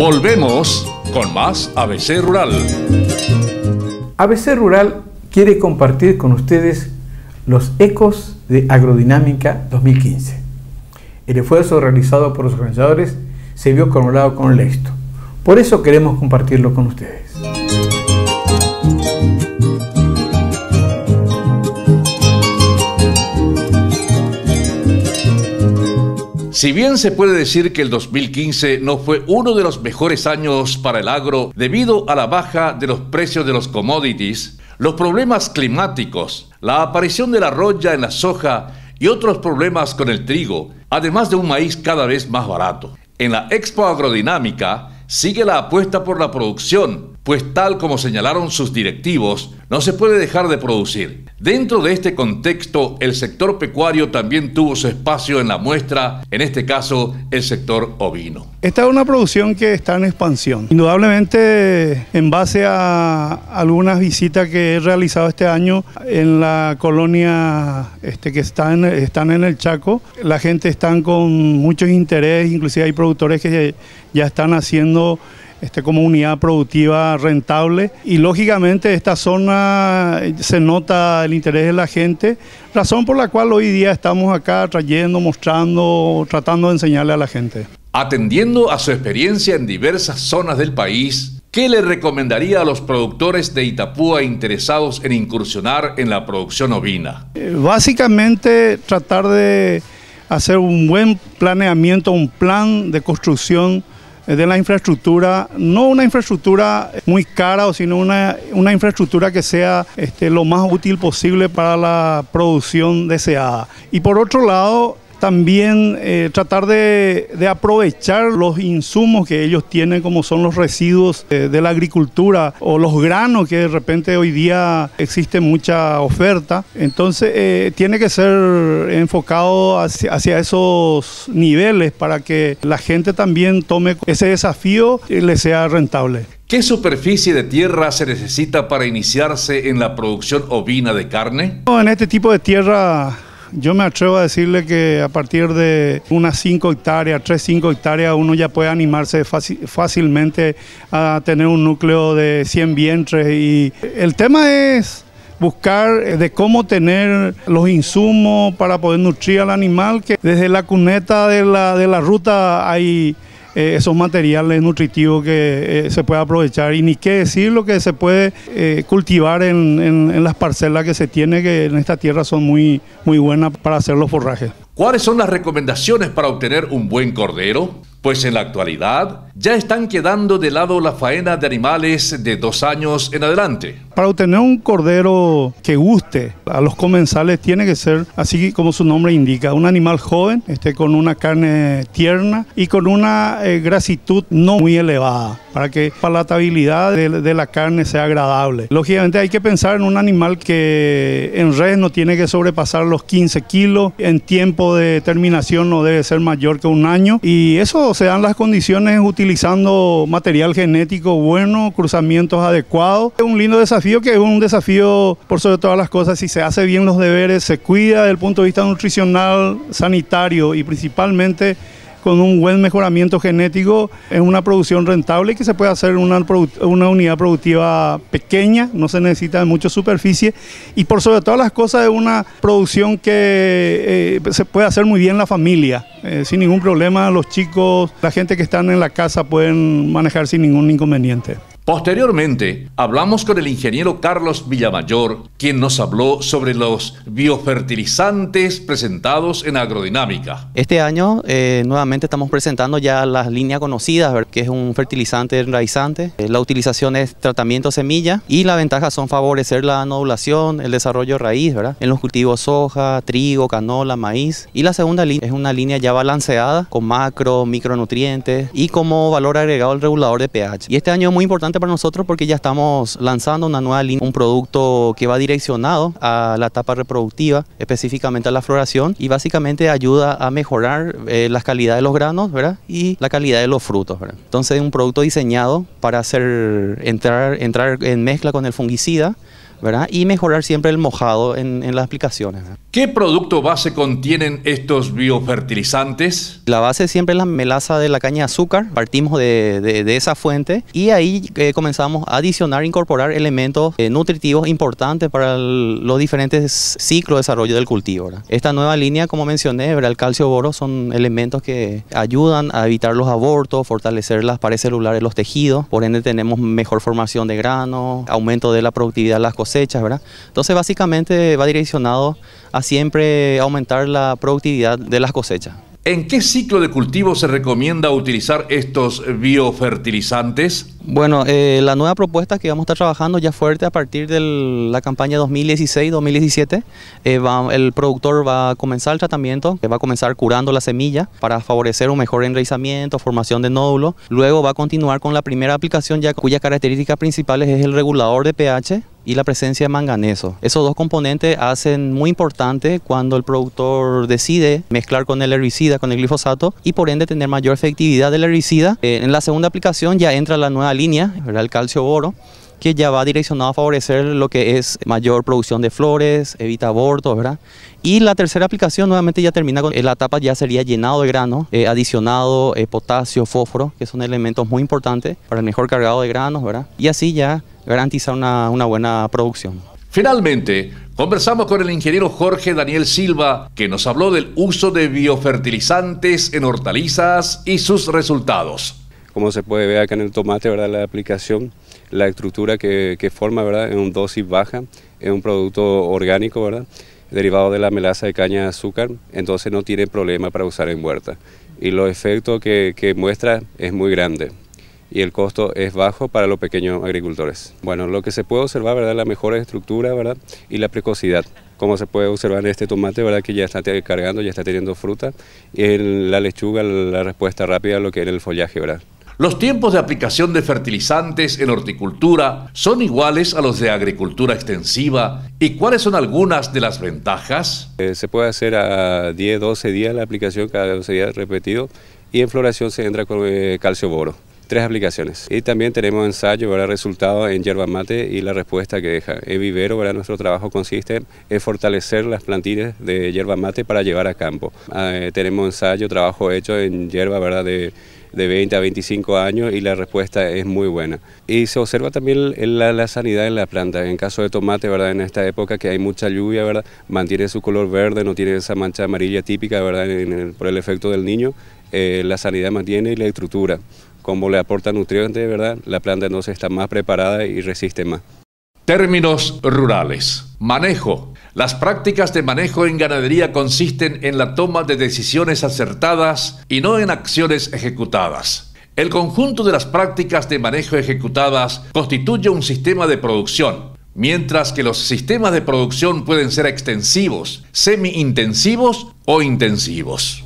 Volvemos con más ABC Rural. ABC Rural quiere compartir con ustedes los ecos de Agrodinámica 2015. El esfuerzo realizado por los organizadores se vio coronado con el éxito. Por eso queremos compartirlo con ustedes. Si bien se puede decir que el 2015 no fue uno de los mejores años para el agro debido a la baja de los precios de los commodities, los problemas climáticos, la aparición de la roya en la soja y otros problemas con el trigo, además de un maíz cada vez más barato. En la Expo Agrodinámica sigue la apuesta por la producción, pues tal como señalaron sus directivos, no se puede dejar de producir. Dentro de este contexto, el sector pecuario también tuvo su espacio en la muestra, en este caso el sector ovino. Esta es una producción que está en expansión. Indudablemente, en base a algunas visitas que he realizado este año en la colonia este, que están, están en el Chaco, la gente está con mucho interés, inclusive hay productores que ya están haciendo este, como unidad productiva rentable. Y lógicamente esta zona eh, se nota el interés de la gente, razón por la cual hoy día estamos acá trayendo, mostrando, tratando de enseñarle a la gente. Atendiendo a su experiencia en diversas zonas del país, ¿Qué le recomendaría a los productores de Itapúa interesados en incursionar en la producción ovina? Eh, básicamente tratar de hacer un buen planeamiento, un plan de construcción de la infraestructura, no una infraestructura muy cara, sino una, una infraestructura que sea este, lo más útil posible para la producción deseada. Y por otro lado, también eh, tratar de, aprovechar los insumos que ellos tienen, como son los residuos eh, de la agricultura o los granos, que de repente hoy día existe mucha oferta. Entonces, eh, tiene que ser enfocado hacia, esos niveles para que la gente también tome ese desafío y le sea rentable. ¿Qué superficie de tierra se necesita para iniciarse en la producción ovina de carne? en este tipo de tierra yo me atrevo a decirle que a partir de unas 5 hectáreas, 3, 5 hectáreas, uno ya puede animarse fácilmente a tener un núcleo de 100 vientres. Y el tema es buscar eh, de cómo tener los insumos para poder nutrir al animal, que desde la cuneta de la, de la ruta hay eh, esos materiales nutritivos que eh, se puede aprovechar y ni qué decir lo que se puede eh, cultivar en, las parcelas que se tiene, que en esta tierra son muy, muy buenas para hacer los forrajes. ¿Cuáles son las recomendaciones para obtener un buen cordero? Pues en la actualidad ya están quedando de lado la faena de animales de dos años en adelante. Para obtener un cordero que guste a los comensales tiene que ser, así como su nombre indica, un animal joven, este, con una carne tierna y con una eh, grasitud no muy elevada, para que la palatabilidad de, la carne sea agradable. Lógicamente hay que pensar en un animal que en res no tiene que sobrepasar los 15 kilos, en tiempo de terminación no debe ser mayor que un año y eso se dan las condiciones utilizadas utilizando material genético bueno, cruzamientos adecuados. Es un lindo desafío que es un desafío por sobre todas las cosas. Si se hace bien los deberes, se cuida desde el punto de vista nutricional, sanitario y principalmente con un buen mejoramiento genético es una producción rentable que se puede hacer una, una unidad productiva pequeña, no se necesita mucha superficie y por sobre todas las cosas es una producción que eh, se puede hacer muy bien la familia, eh, sin ningún problema, los chicos, la gente que están en la casa pueden manejar sin ningún inconveniente. Posteriormente, hablamos con el ingeniero Carlos Villamayor, quien nos habló sobre los biofertilizantes presentados en agrodinámica. Este año eh, nuevamente estamos presentando ya las líneas conocidas, que es un fertilizante enraizante. Eh, la utilización es tratamiento semilla y la ventaja son favorecer la nodulación, el desarrollo raíz, En los cultivos soja, trigo, canola, maíz. Y la segunda línea es una línea ya balanceada con macro, micronutrientes y como valor agregado el regulador de pH. Y este año es muy importante para nosotros porque ya estamos lanzando una nueva línea, un producto que va direccionado a la etapa reproductiva, específicamente a la floración y básicamente ayuda a mejorar eh, las la calidad de los granos ¿verdad? y la calidad de los frutos. ¿verdad? Entonces un producto diseñado para hacer entrar, entrar en mezcla con el fungicida y mejorar siempre el mojado en, las aplicaciones. ¿Qué producto base contienen estos biofertilizantes? La base siempre es la melaza de la caña de azúcar. Partimos de, esa fuente y ahí eh, comenzamos a adicionar, incorporar elementos eh, nutritivos importantes para los diferentes ciclos de desarrollo del cultivo. Esta nueva línea, como mencioné, el calcio boro son elementos que ayudan a evitar los abortos, fortalecer las paredes celulares, los tejidos. Por ende, tenemos mejor formación de grano, aumento de la productividad de las cosas cosechas, ¿verdad? Entonces básicamente va direccionado a siempre aumentar la productividad de las cosechas. ¿En qué ciclo de cultivo se recomienda utilizar estos biofertilizantes? Bueno, eh, la nueva propuesta que vamos a estar trabajando ya fuerte a partir de la campaña 2016-2017, eh, el productor va a comenzar el tratamiento, que eh, va a comenzar curando la semilla para favorecer un mejor enraizamiento, formación de nódulos. Luego va a continuar con la primera aplicación ya cuya características principales es el regulador de pH y la presencia de manganeso. Esos dos componentes hacen muy importante cuando el productor decide mezclar con el herbicida, con el glifosato y por ende tener mayor efectividad del herbicida. Eh, en la segunda aplicación ya entra la nueva línea, el calcio boro que ya va direccionado a favorecer lo que es mayor producción de flores, evita abortos, ¿verdad? Y la tercera aplicación nuevamente ya termina con eh, la etapa ya sería llenado de grano, eh, adicionado eh, potasio, fósforo, que son elementos muy importantes para el mejor cargado de granos, ¿verdad? Y así ya garantiza una, una buena producción. Finalmente, conversamos con el ingeniero Jorge Daniel Silva, que nos habló del uso de biofertilizantes en hortalizas y sus resultados. Como se puede ver acá en el tomate, ¿verdad? La aplicación la estructura que, forma, ¿verdad? En un dosis baja, es un producto orgánico, ¿verdad? Derivado de la melaza de caña de azúcar, entonces no tiene problema para usar en huerta. Y los efectos que, muestra es muy grande y el costo es bajo para los pequeños agricultores. Bueno, lo que se puede observar, ¿verdad? La mejor estructura, ¿verdad? Y la precocidad. Como se puede observar en este tomate, ¿verdad? Que ya está cargando, ya está teniendo fruta. Y en la lechuga, la respuesta rápida a lo que en el follaje, ¿verdad? Los tiempos de aplicación de fertilizantes en horticultura son iguales a los de agricultura extensiva. ¿Y cuáles son algunas de las ventajas? Eh, se puede hacer a 10, 12 días la aplicación, cada 12 días repetido, y en floración se entra con eh, calcio boro tres aplicaciones. Y también tenemos ensayo, ¿verdad? resultados en yerba mate y la respuesta que deja. En vivero, ¿verdad? nuestro trabajo consiste en fortalecer las plantillas de yerba mate para llevar a campo. Ah, eh, tenemos ensayo, trabajo hecho en yerba ¿verdad? de de 20 a 25 años y la respuesta es muy buena. Y se observa también la, la sanidad en la planta. En caso de tomate, ¿verdad? En esta época que hay mucha lluvia, ¿verdad? Mantiene su color verde, no tiene esa mancha amarilla típica, ¿verdad? por el efecto del niño, eh, la sanidad mantiene y la estructura. Como le aporta nutrientes, ¿verdad? La planta se está más preparada y resiste más. Términos rurales. Manejo las prácticas de manejo en ganadería consisten en la toma de decisiones acertadas y no en acciones ejecutadas. El conjunto de las prácticas de manejo ejecutadas constituye un sistema de producción, mientras que los sistemas de producción pueden ser extensivos, semi-intensivos o intensivos.